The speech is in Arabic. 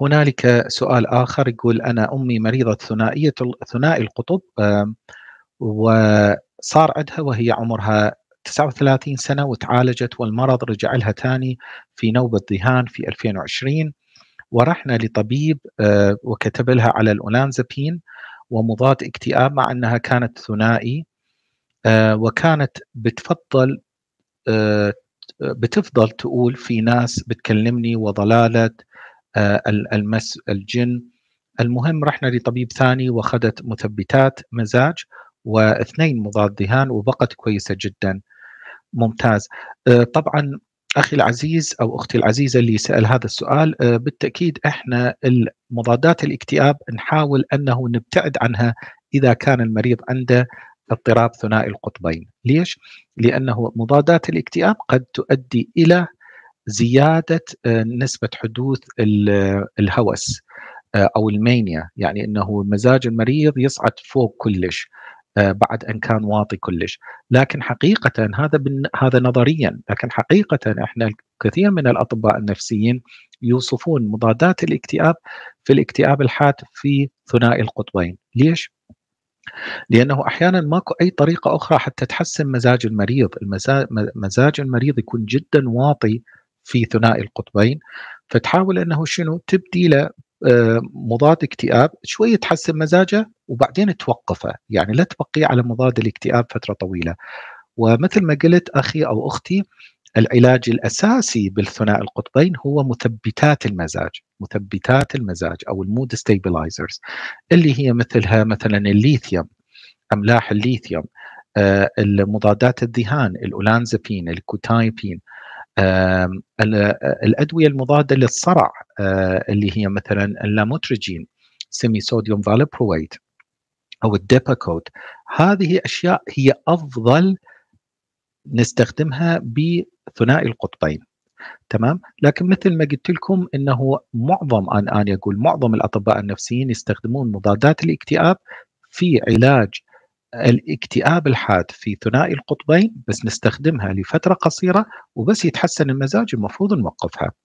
هنالك سؤال آخر يقول أنا أمي مريضة ثنائية ثنائي القطب وصار عندها وهي عمرها 39 سنة وتعالجت والمرض رجع لها ثاني في نوبة ذهان في 2020 ورحنا لطبيب آه، وكتب لها على الأولانزابين ومضاد اكتئاب مع أنها كانت ثنائي آه، وكانت بتفضل آه، بتفضل تقول في ناس بتكلمني وضلالة آه، المس الجن المهم رحنا لطبيب ثاني واخذت مثبتات مزاج واثنين مضاد ذهان وبقت كويسه جدا ممتاز آه، طبعا اخي العزيز او اختي العزيزه اللي سال هذا السؤال آه، بالتاكيد احنا مضادات الاكتئاب نحاول انه نبتعد عنها اذا كان المريض عنده اضطراب ثنائي القطبين ليش لانه مضادات الاكتئاب قد تؤدي الى زياده آه، نسبه حدوث آه، الهوس آه، او المانيا يعني انه مزاج المريض يصعد فوق كلش بعد ان كان واطي كلش لكن حقيقه هذا هذا نظريا لكن حقيقه احنا كثير من الاطباء النفسيين يوصفون مضادات الاكتئاب في الاكتئاب الحاد في ثنائي القطبين ليش لانه احيانا ماكو اي طريقه اخرى حتى تحسن مزاج المريض مزاج المريض يكون جدا واطي في ثنائي القطبين فتحاول انه شنو تبدي له آه، مضاد اكتئاب شويه تحسن مزاجه وبعدين توقفه يعني لا تبقيه على مضاد الاكتئاب فتره طويله ومثل ما قلت اخي او اختي العلاج الاساسي بالثنائي القطبين هو مثبتات المزاج مثبتات المزاج او المود ستيبلايزرز اللي هي مثلها مثلا الليثيوم املاح الليثيوم آه، المضادات الذهان الأولانزابين الكوتايبين الادويه المضاده للصرع اللي هي مثلا اللاموتريجين سيمي صوديوم فالبرويت او الديباكوت هذه اشياء هي افضل نستخدمها بثنائي القطبين تمام لكن مثل ما قلت لكم انه معظم أن انا اقول معظم الاطباء النفسيين يستخدمون مضادات الاكتئاب في علاج الاكتئاب الحاد في ثنائي القطبين بس نستخدمها لفتره قصيره وبس يتحسن المزاج المفروض نوقفها